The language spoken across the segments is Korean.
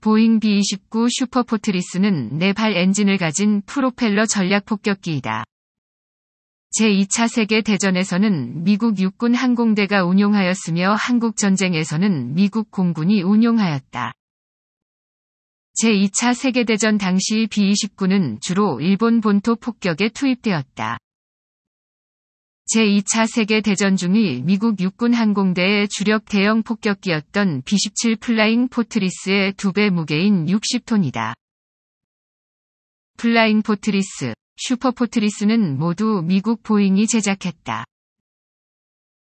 보잉 B-29 슈퍼포트리스는 네발 엔진을 가진 프로펠러 전략 폭격기이다. 제2차 세계대전에서는 미국 육군 항공대가 운용하였으며 한국전쟁에서는 미국 공군이 운용하였다. 제2차 세계대전 당시 B-29는 주로 일본 본토 폭격에 투입되었다. 제2차 세계대전 중이 미국 육군 항공대의 주력 대형 폭격기였던 B-17 플라잉 포트리스의 두 배 무게인 60톤이다. 플라잉 포트리스, 슈퍼 포트리스는 모두 미국 보잉이 제작했다.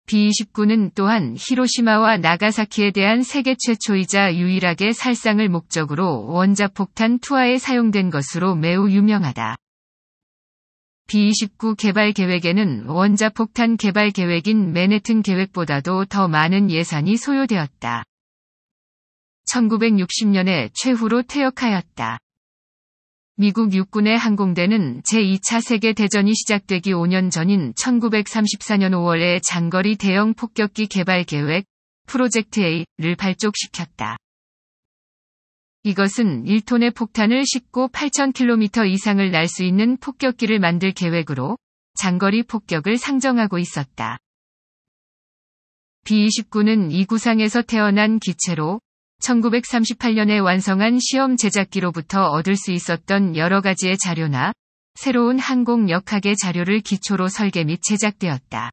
B-29는 또한 히로시마와 나가사키에 대한 세계 최초이자 유일하게 살상을 목적으로 원자폭탄 투하에 사용된 것으로 매우 유명하다. B-29 개발 계획에는 원자폭탄 개발 계획인 맨해튼 계획보다도 더 많은 예산이 소요되었다. 1960년에 최후로 퇴역하였다. 미국 육군의 항공대는 제2차 세계대전이 시작되기 5년 전인 1934년 5월에 장거리 대형 폭격기 개발 계획 프로젝트 A를 발족시켰다. 이것은 1톤의 폭탄을 싣고 8,000km 이상을 날 수 있는 폭격기를 만들 계획으로 장거리 폭격을 상정하고 있었다. B-29는 이 구상에서 태어난 기체로 1938년에 완성한 시험 제작기로부터 얻을 수 있었던 여러 가지의 자료나 새로운 항공 역학의 자료를 기초로 설계 및 제작되었다.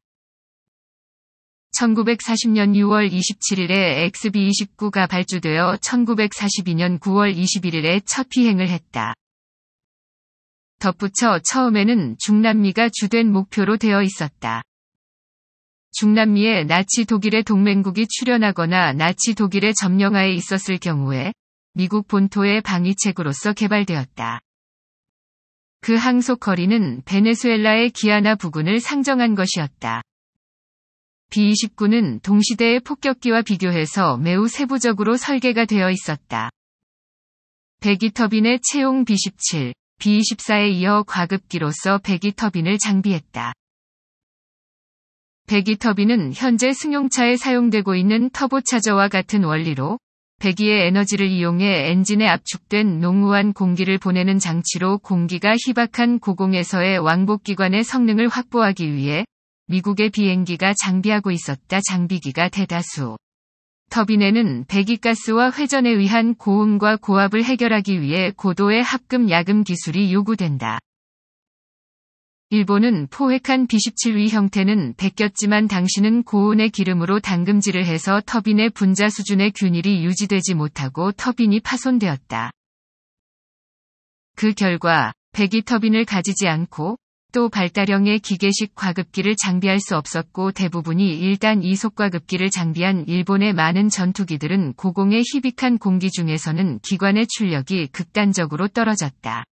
1940년 6월 27일에 XB-29가 발주되어 1942년 9월 21일에 첫 비행을 했다. 덧붙여 처음에는 중남미가 주된 목표로 되어 있었다. 중남미에 나치 독일의 동맹국이 출현하거나 나치 독일의 점령하에 있었을 경우에 미국 본토의 방위책으로서 개발되었다. 그 항속 거리는 베네수엘라의 기아나 부근을 상정한 것이었다. B-29는 동시대의 폭격기와 비교해서 매우 세부적으로 설계가 되어 있었다. 배기 터빈의 채용 B-17, B-24에 이어 과급기로서 배기 터빈을 장비했다. 배기 터빈은 현재 승용차에 사용되고 있는 터보차저와 같은 원리로 배기의 에너지를 이용해 엔진에 압축된 농후한 공기를 보내는 장치로 공기가 희박한 고공에서의 왕복기관의 성능을 확보하기 위해 미국의 비행기가 장비하고 있었다 장비기가 대다수. 터빈에는 배기가스와 회전에 의한 고음과 고압을 해결하기 위해 고도의 합금 야금 기술이 요구된다. 일본은 포획한 B-17위 형태는 베꼈지만 당신은 고온의 기름으로 담금질을 해서 터빈의 분자 수준의 균일이 유지되지 못하고 터빈이 파손되었다. 그 결과 배기 터빈을 가지지 않고 또 발달형의 기계식 과급기를 장비할 수 없었고 대부분이 일단 이속과급기를 장비한 일본의 많은 전투기들은 고공의 희빅한 공기 중에서는 기관의 출력이 극단적으로 떨어졌다.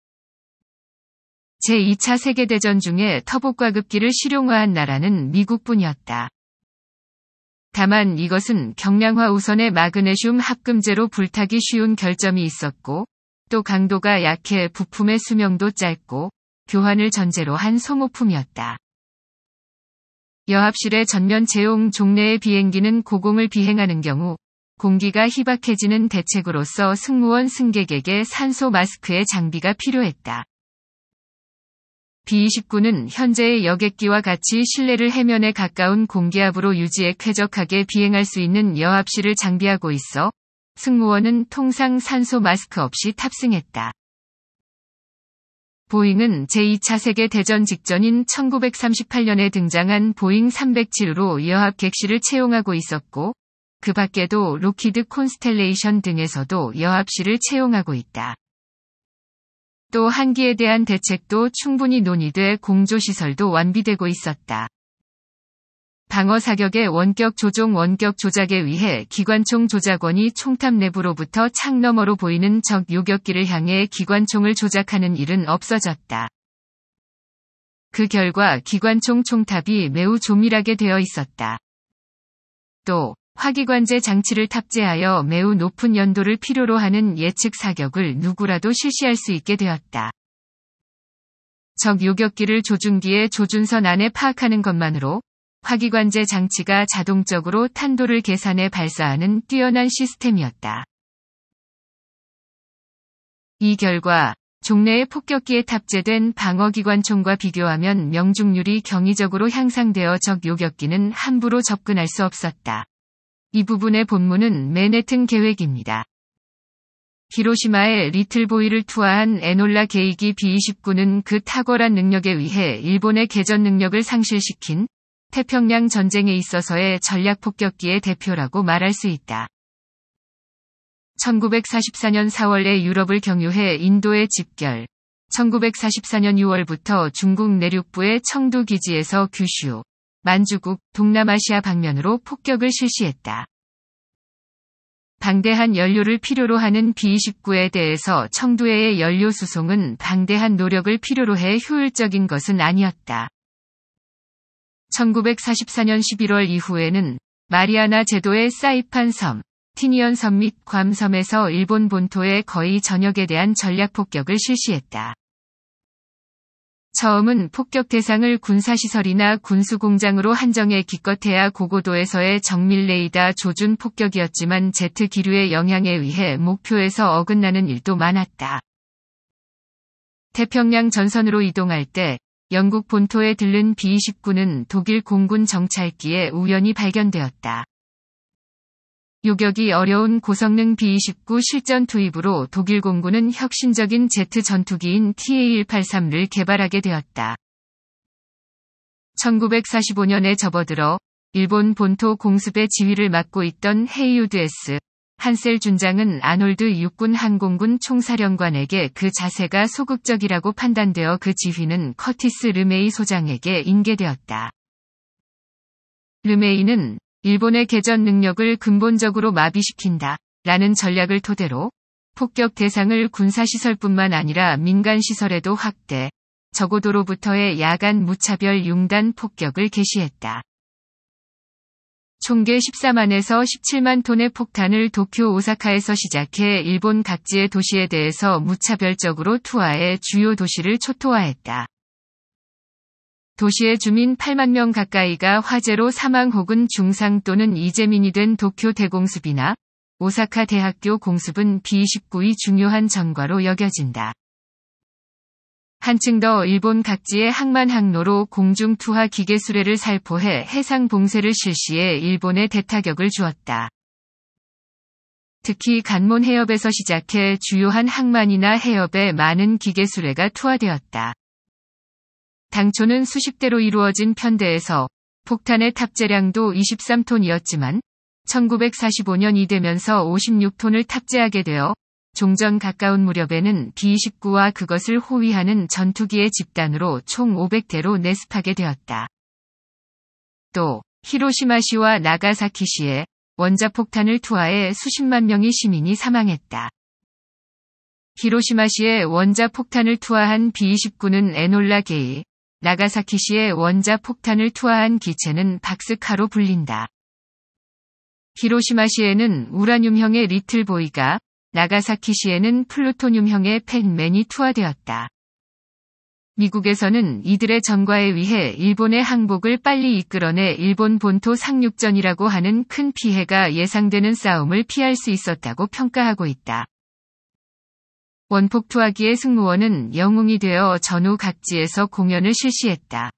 제2차 세계대전 중에 터보과급기를 실용화한 나라는 미국뿐이었다. 다만 이것은 경량화 우선의 마그네슘 합금제로 불타기 쉬운 결점이 있었고, 또 강도가 약해 부품의 수명도 짧고, 교환을 전제로 한 소모품이었다. 여합실의 전면 제용 종래의 비행기는 고공을 비행하는 경우 공기가 희박해지는 대책으로서 승무원 승객에게 산소 마스크의 장비가 필요했다. B-29는 현재의 여객기와 같이 실내를 해면에 가까운 공기압으로 유지해 쾌적하게 비행할 수 있는 여합실을 장비하고 있어 승무원은 통상 산소 마스크 없이 탑승했다. 보잉은 제2차 세계대전 직전인 1938년에 등장한 보잉 307로 으 여합 객실을 채용하고 있었고, 그 밖에도 로키드 콘스텔레이션 등에서도 여합실을 채용하고 있다. 또 한기에 대한 대책도 충분히 논의돼 공조시설도 완비되고 있었다. 방어 사격의 원격 조종 원격 조작에 의해 기관총 조작원이 총탑 내부로부터 창 너머로 보이는 적 요격기를 향해 기관총을 조작하는 일은 없어졌다. 그 결과 기관총 총탑이 매우 조밀하게 되어 있었다. 또 화기관제 장치를 탑재하여 매우 높은 연도를 필요로 하는 예측 사격을 누구라도 실시할 수 있게 되었다. 적 요격기를 조준기의 조준선 안에 파악하는 것만으로 화기관제 장치가 자동적으로 탄도를 계산해 발사하는 뛰어난 시스템이었다. 이 결과 종래의 폭격기에 탑재된 방어기관총과 비교하면 명중률이 경이적으로 향상되어 적 요격기는 함부로 접근할 수 없었다. 이 부분의 본문은 맨해튼 계획입니다. 히로시마의 리틀보이를 투하한 에놀라 게이기 B-29는 그 탁월한 능력에 의해 일본의 개전 능력을 상실시킨 태평양 전쟁에 있어서의 전략 폭격기의 대표라고 말할 수 있다. 1944년 4월에 유럽을 경유해 인도에 집결. 1944년 6월부터 중국 내륙부의 청두 기지에서 규슈, 만주국, 동남아시아 방면으로 폭격을 실시했다. 방대한 연료를 필요로 하는 B-29에 대해서 청두회의 연료 수송은 방대한 노력을 필요로 해 효율적인 것은 아니었다. 1944년 11월 이후에는 마리아나 제도의 사이판 섬, 티니언 섬 및 괌섬에서 일본 본토의 거의 전역에 대한 전략 폭격을 실시했다. 처음은 폭격 대상을 군사시설이나 군수공장으로 한정해 기껏해야 고고도에서의 정밀 레이다 조준 폭격이었지만 제트 기류의 영향에 의해 목표에서 어긋나는 일도 많았다. 태평양 전선으로 이동할 때 영국 본토에 들른 B-29는 독일 공군 정찰기에 우연히 발견되었다. 요격이 어려운 고성능 B-29 실전 투입으로 독일 공군은 혁신적인 제트 전투기인 TA-183를 개발하게 되었다. 1945년에 접어들어 일본 본토 공습의 지휘를 맡고 있던 헤이우드 S 한셀 준장은 아놀드 육군 항공군 총사령관에게 그 자세가 소극적이라고 판단되어 그 지휘는 커티스 르메이 소장에게 인계되었다. 르메이는 일본의 개전 능력을 근본적으로 마비시킨다. 라는 전략을 토대로 폭격 대상을 군사시설뿐만 아니라 민간시설에도 확대, 적어도로부터의 야간 무차별 융단 폭격을 개시했다. 총계 14만에서 17만 톤의 폭탄을 도쿄 오사카에서 시작해 일본 각지의 도시에 대해서 무차별적으로 투하해 주요 도시를 초토화했다. 도시의 주민 8만 명 가까이가 화재로 사망 혹은 중상 또는 이재민이 된 도쿄 대공습이나 오사카 대학교 공습은 B19의 중요한 전과로 여겨진다. 한층 더 일본 각지의 항만 항로로 공중 투하 기계 수레를 살포해 해상 봉쇄를 실시해 일본에 대타격을 주었다. 특히 간몬 해협에서 시작해 주요한 항만이나 해협에 많은 기계 수레가 투하되었다. 당초는 수십 대로 이루어진 편대에서 폭탄의 탑재량도 23톤이었지만 1945년이 되면서 56톤을 탑재하게 되어 종전 가까운 무렵에는 b 1 9와 그것을 호위하는 전투기의 집단으로 총 500대로 내습하게 되었다. 또 히로시마시와 나가사키시에 원자폭탄을 투하해 수십만 명의 시민이 사망했다. 히로시마시에 원자폭탄을 투하한 B-29는 에놀라 게이, 나가사키시에 원자폭탄을 투하한 기체는 박스카로 불린다. 히로시마시에는 우라늄형의 리틀보이가 나가사키시에는 플루토늄형의 팬맨이 투하되었다. 미국에서는 이들의 전과에 의해 일본의 항복을 빨리 이끌어내 일본 본토 상륙전이라고 하는 큰 피해가 예상되는 싸움을 피할 수 있었다고 평가하고 있다. 원폭 투하기의 승무원은 영웅이 되어 전후 각지에서 공연을 실시했다.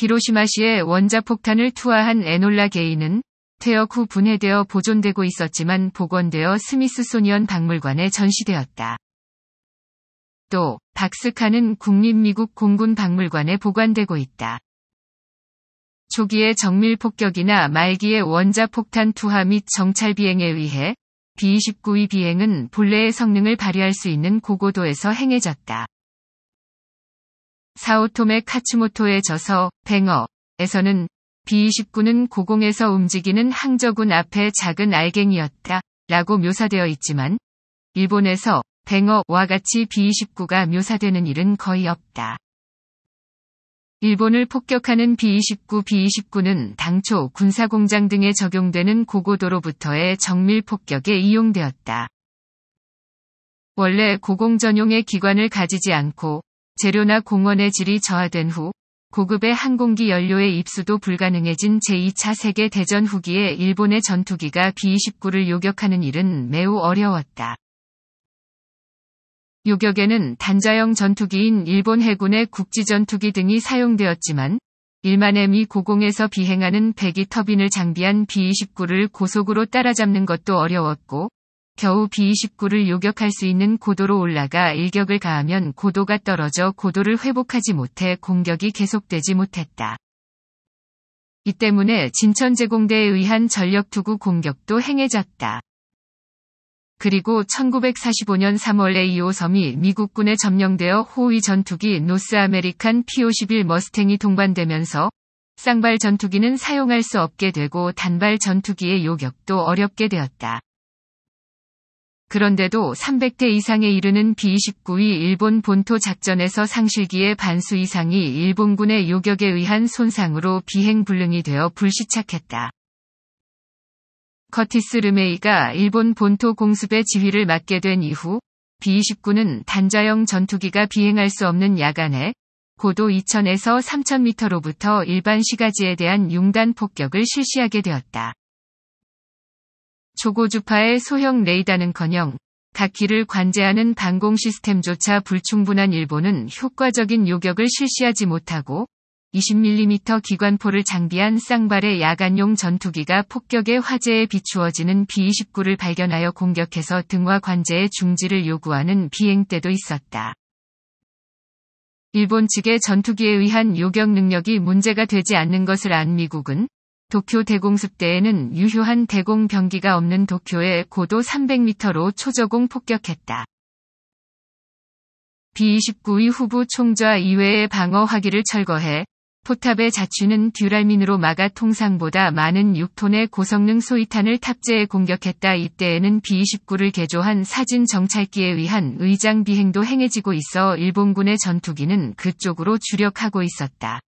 히로시마시에 원자폭탄을 투하한 에놀라 게이는 납역후 분해되어 보존되고 있었지만 복원되어 스미스소니언 박물관에 전시되었다. 또 박스카는 국립미국 공군 박물관에 보관되고 있다. 초기의 정밀 폭격이나 말기의 원자 폭탄 투하 및 정찰 비행에 의해 B-29의 비행은 본래의 성능을 발휘할 수 있는 고고도에서 행해졌다. 사오토메 카츠모토의 저서 뱅어에서는 B-29는 고공에서 움직이는 항저군 앞에 작은 알갱이였다 라고 묘사되어 있지만 일본에서 뱅어와 같이 B-29가 묘사되는 일은 거의 없다. 일본을 폭격하는 B-29 B-29는 당초 군사공장 등에 적용되는 고고도로부터의 정밀 폭격에 이용되었다. 원래 고공 전용의 기관을 가지지 않고 재료나 공원의 질이 저하된 후 고급의 항공기 연료의 입수도 불가능해진 제2차 세계대전 후기에 일본의 전투기가 B-29를 요격하는 일은 매우 어려웠다. 요격에는 단자형 전투기인 일본 해군의 국지전투기 등이 사용되었지만 1만의미 고공에서 비행하는 배기 터빈을 장비한 B-29를 고속으로 따라잡는 것도 어려웠고 겨우 B29를 요격할 수 있는 고도로 올라가 일격을 가하면 고도가 떨어져 고도를 회복하지 못해 공격이 계속되지 못했다. 이 때문에 진천제공대에 의한 전력투구 공격도 행해졌다. 그리고 1945년 3월에 2호 섬이 미국군에 점령되어 호위 전투기 노스 아메리칸 P-51 o 머스탱이 동반되면서 쌍발 전투기는 사용할 수 없게 되고 단발 전투기의 요격도 어렵게 되었다. 그런데도 300대 이상에 이르는 B-29이 일본 본토 작전에서 상실기의 반수 이상이 일본군의 요격에 의한 손상으로 비행 불능이 되어 불시착했다. 커티스 르메이가 일본 본토 공습의 지휘를 맡게 된 이후 B-29는 단자형 전투기가 비행할 수 없는 야간에 고도 2000에서 3000m로부터 일반 시가지에 대한 융단 폭격을 실시하게 되었다. 초고주파의 소형 레이다는커녕 각기를 관제하는 방공 시스템조차 불충분한 일본은 효과적인 요격을 실시하지 못하고 20mm 기관포를 장비한 쌍발의 야간용 전투기가 폭격의 화재에 비추어지는 B-29를 발견하여 공격해서 등화 관제의 중지를 요구하는 비행 때도 있었다. 일본 측의 전투기에 의한 요격 능력이 문제가 되지 않는 것을 안 미국은 도쿄 대공습대에는 유효한 대공 병기가 없는 도쿄에 고도 300m로 초저공 폭격했다. B-29의 후부 총좌 이외의 방어 화기를 철거해 포탑의 자취는 듀랄민으로 막아 통상보다 많은 6톤의 고성능 소위탄을 탑재해 공격했다. 이때에는 B-29를 개조한 사진 정찰기에 의한 의장 비행도 행해지고 있어 일본군의 전투기는 그쪽으로 주력하고 있었다.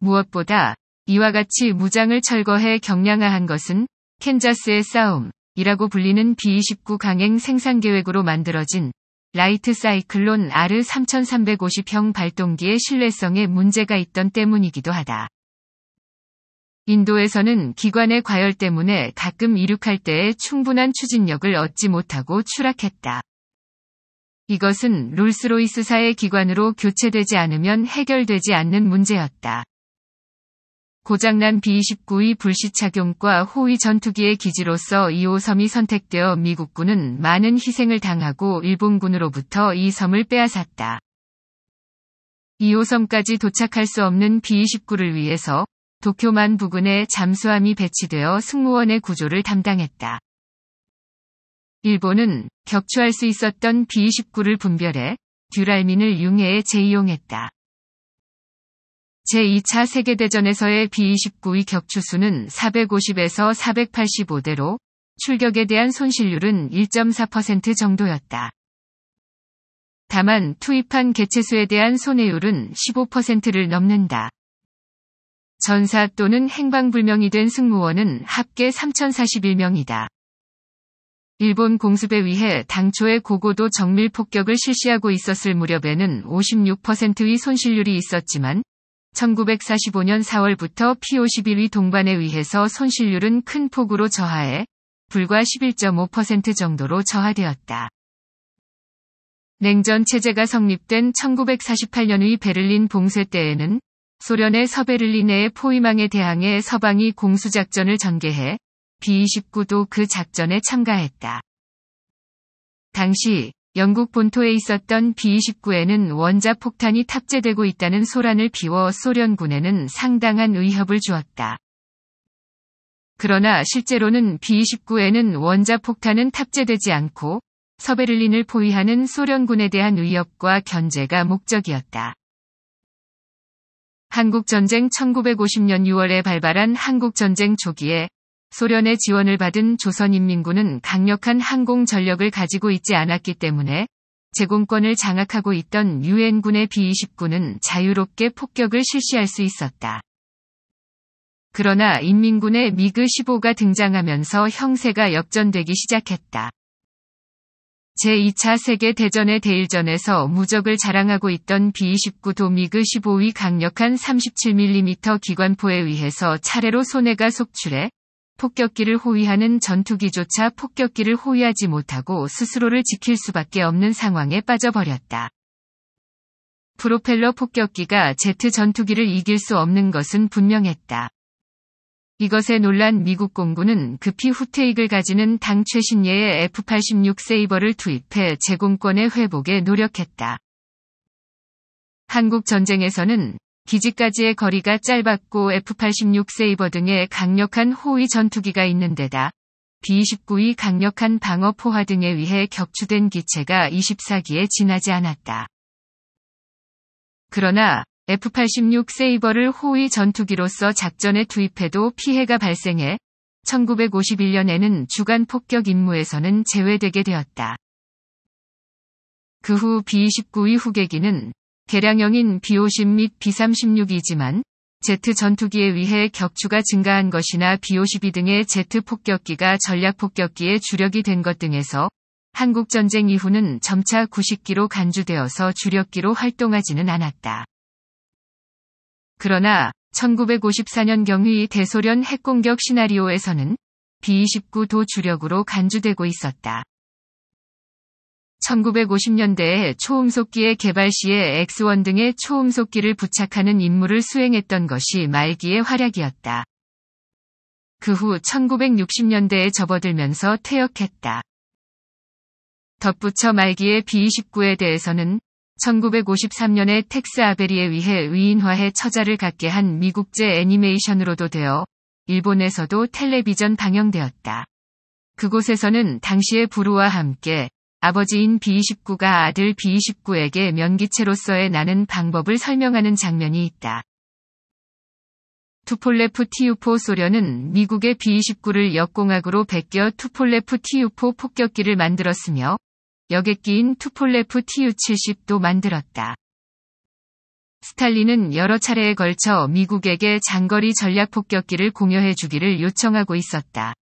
무엇보다 이와 같이 무장을 철거해 경량화한 것은 캔자스의 싸움이라고 불리는 B-29 강행 생산 계획으로 만들어진 라이트 사이클론 R 3350형 발동기의 신뢰성에 문제가 있던 때문이기도 하다. 인도에서는 기관의 과열 때문에 가끔 이륙할 때에 충분한 추진력을 얻지 못하고 추락했다. 이것은 롤스로이스사의 기관으로 교체되지 않으면 해결되지 않는 문제였다. 고장난 B-29의 불시 착용과 호위 전투기의 기지로서 2호 섬이 선택되어 미국군은 많은 희생을 당하고 일본군으로부터 이 섬을 빼앗았다. 2호 섬까지 도착할 수 없는 B-29를 위해서 도쿄만 부근에 잠수함이 배치되어 승무원의 구조를 담당했다. 일본은 격추할 수 있었던 B-29를 분별해 듀랄민을 융해에 재이용했다. 제2차 세계대전에서의 B-29의 격추수는 450에서 485대로 출격에 대한 손실률은 1.4% 정도였다. 다만 투입한 개체수에 대한 손해율은 15%를 넘는다. 전사 또는 행방불명이 된 승무원은 합계 3,041명이다. 일본 공습에 의해 당초에 고고도 정밀 폭격을 실시하고 있었을 무렵에는 56%의 손실률이 있었지만 1945년 4월부터 P51위 동반에 의해서 손실률은 큰 폭으로 저하해 불과 11.5% 정도로 저하되었다. 냉전 체제가 성립된 1948년의 베를린 봉쇄 때에는 소련의 서베를린의 포위망에 대항해 서방이 공수작전을 전개해 B-29도 그 작전에 참가했다. 당시 영국 본토에 있었던 B-29에는 원자 폭탄이 탑재되고 있다는 소란을 비워 소련군에는 상당한 의협을 주었다. 그러나 실제로는 B-29에는 원자 폭탄은 탑재되지 않고 서베를린을 포위하는 소련군에 대한 위협과 견제가 목적이었다. 한국전쟁 1950년 6월에 발발한 한국전쟁 초기에 소련의 지원을 받은 조선인민군은 강력한 항공 전력을 가지고 있지 않았기 때문에 제공권을 장악하고 있던 유엔군의 B-29는 자유롭게 폭격을 실시할 수 있었다. 그러나 인민군의 미그-15가 등장하면서 형세가 역전되기 시작했다. 제2차 세계대전의 대일전에서 무적을 자랑하고 있던 B-29도 미그-15의 강력한 37mm 기관포에 의해서 차례로 손해가 속출해 폭격기를 호위하는 전투기조차 폭격기를 호위하지 못하고 스스로를 지킬 수밖에 없는 상황에 빠져버렸다. 프로펠러 폭격기가 제트 전투기를 이길 수 없는 것은 분명했다. 이것에 놀란 미국 공군은 급히 후퇴익을 가지는 당 최신예의 F-86 세이버를 투입해 제공권의 회복에 노력했다. 한국 전쟁에서는 기지까지의 거리가 짧았고 F-86 세이버 등의 강력한 호위 전투기가 있는 데다 B-29의 강력한 방어 포화 등에 의해 격추된 기체가 24기에 지나지 않았다. 그러나 F-86 세이버를 호위 전투기로서 작전에 투입해도 피해가 발생해 1951년에는 주간 폭격 임무에서는 제외되게 되었다. 그 후 B-29의 후계기는 개량형인 B-50 및 B-36이지만 제트 전투기에 의해 격추가 증가한 것이나 B-52 등의 제트 폭격기가 전략 폭격기의 주력이 된 것 등에서 한국 전쟁 이후는 점차 9 0기로 간주되어서 주력기로 활동하지는 않았다. 그러나 1954년경의 대소련 핵공격 시나리오에서는 B-29도 주력으로 간주되고 있었다. 1950년대에 초음속기의 개발 시에 X1 등의 초음속기를 부착하는 임무를 수행했던 것이 말기의 활약이었다. 그 후 1960년대에 접어들면서 퇴역했다. 덧붙여 말기의 B-29에 대해서는 1953년에 텍스 아베리에 의해 위인화해 처자를 갖게 한 미국제 애니메이션으로도 되어 일본에서도 텔레비전 방영되었다. 그곳에서는 당시의 부루와 함께 아버지인 b 1 9가 아들 b 1 9에게 면기체로서의 나는 방법을 설명하는 장면이 있다. 투폴레프 티우포 소련은 미국의 b 1 9를 역공학으로 베껴 투폴레프 티우포 폭격기를 만들었으며 여객기인 투폴레프 TU-70도 만들었다. 스탈린은 여러 차례에 걸쳐 미국에게 장거리 전략 폭격기를 공여해 주기를 요청하고 있었다.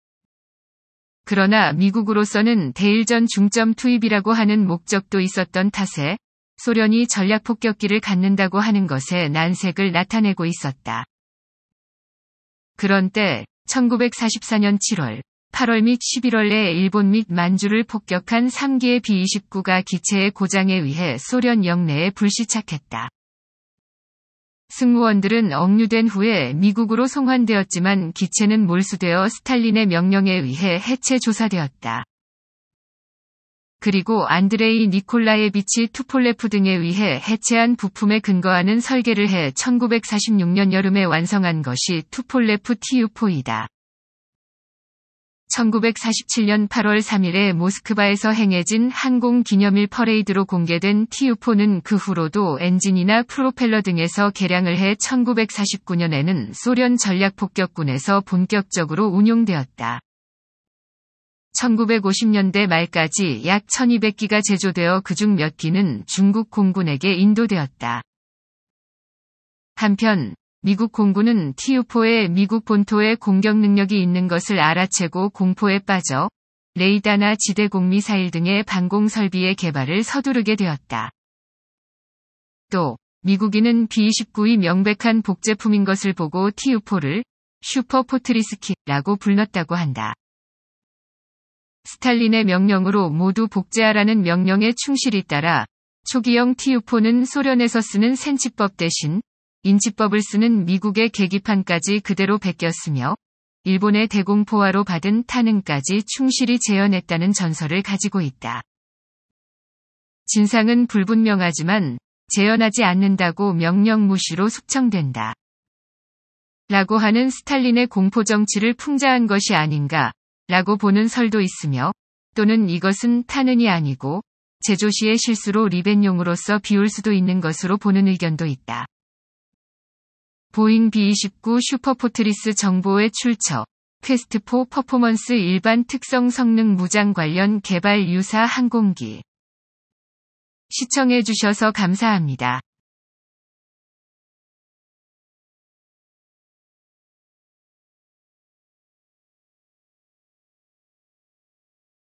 그러나 미국으로서는 대일전 중점 투입이라고 하는 목적도 있었던 탓에 소련이 전략 폭격기를 갖는다고 하는 것에 난색을 나타내고 있었다. 그런 때 1944년 7월, 8월 및 11월에 일본 및 만주를 폭격한 3기의 B-29가 기체의 고장에 의해 소련 영내에 불시착했다. 승무원들은 억류된 후에 미국으로 송환되었지만 기체는 몰수되어 스탈린의 명령에 의해 해체 조사되었다. 그리고 안드레이 니콜라의비치 투폴레프 등에 의해 해체한 부품에 근거하는 설계를 해 1946년 여름에 완성한 것이 투폴레프 T-U4이다. 1947년 8월 3일에 모스크바에서 행해진 항공 기념일 퍼레이드로 공개된 TU-4는 그 후로도 엔진이나 프로펠러 등에서 개량을 해 1949년에는 소련 전략폭격군에서 본격적으로 운용되었다. 1950년대 말까지 약 1200기가 제조되어 그중 몇 기는 중국 공군에게 인도되었다. 한편 미국 공군은 TU-4의 미국 본토에 공격 능력이 있는 것을 알아채고 공포에 빠져 레이다나 지대공 미사일 등의 방공 설비의 개발을 서두르게 되었다. 또 미국인은 b 2 9의 명백한 복제품인 것을 보고 TU-4를 슈퍼 포트리스키라고 불렀다고 한다. 스탈린의 명령으로 모두 복제하라는 명령에 충실히 따라 초기형 TU-4는 소련에서 쓰는 센치법 대신 인치법을 쓰는 미국의 계기판까지 그대로 베꼈으며 일본의 대공포화로 받은 탄흥까지 충실히 재현했다는 전설을 가지고 있다. 진상은 불분명하지만 재현하지 않는다고 명령무시로 숙청된다. 라고 하는 스탈린의 공포정치를 풍자한 것이 아닌가 라고 보는 설도 있으며 또는 이것은 탄은이 아니고 제조시의 실수로 리벤용으로서 비울 수도 있는 것으로 보는 의견도 있다. 보잉 B29 슈퍼포트리스 정보의 출처, 퀘스트4 퍼포먼스 일반 특성 성능 무장 관련 개발 유사 항공기. 시청해주셔서 감사합니다.